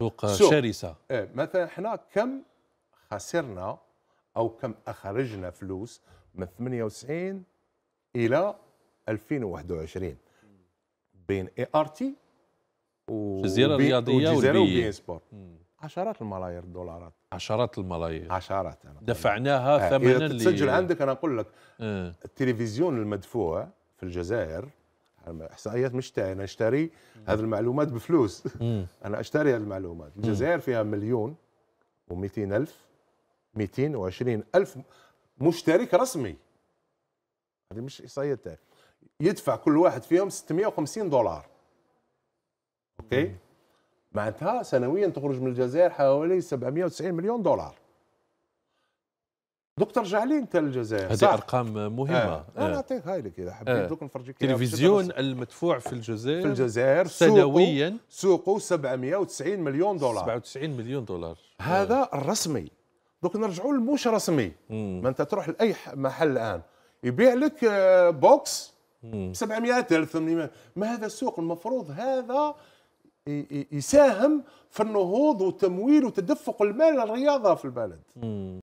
سوق شرسه ايه مثلا احنا كم خسرنا او كم اخرجنا فلوس من 98 الى 2021 بين اي ار تي الجزيره الرياضيه والجزيره إيه. وبين إيه سبورت عشرات الملايير الدولارات عشرات الملايير عشرات أنا دفعناها إيه، ثمنا اللي تسجل عندك انا اقول لك آه. التلفزيون المدفوع في الجزائر احصائيات مش تاعي انا اشتري هذه المعلومات بفلوس انا اشتري هذه المعلومات الجزائر فيها مليون و200 الف 220 الف مشترك رسمي هذه مش احصائيات تاعي يدفع كل واحد فيهم 650 دولار اوكي معناتها سنويا تخرج من الجزائر حوالي 790 مليون دولار دكتور رجع لي انت الجزائر هذه ارقام مهمه آه. آه. انا نعطيك هاي لك اذا حبيت آه. دوك نفرجيك التلفزيون المدفوع في الجزائر في الجزائر سنويا سوقه 790 مليون دولار 97 مليون دولار هذا آه. الرسمي دوك نرجعوا للمش رسمي ما انت تروح لاي محل الان يبيع لك آه، بوكس ب 700 ألف ما هذا السوق المفروض هذا يساهم في النهوض والتمويل وتدفق المال للرياضه في البلد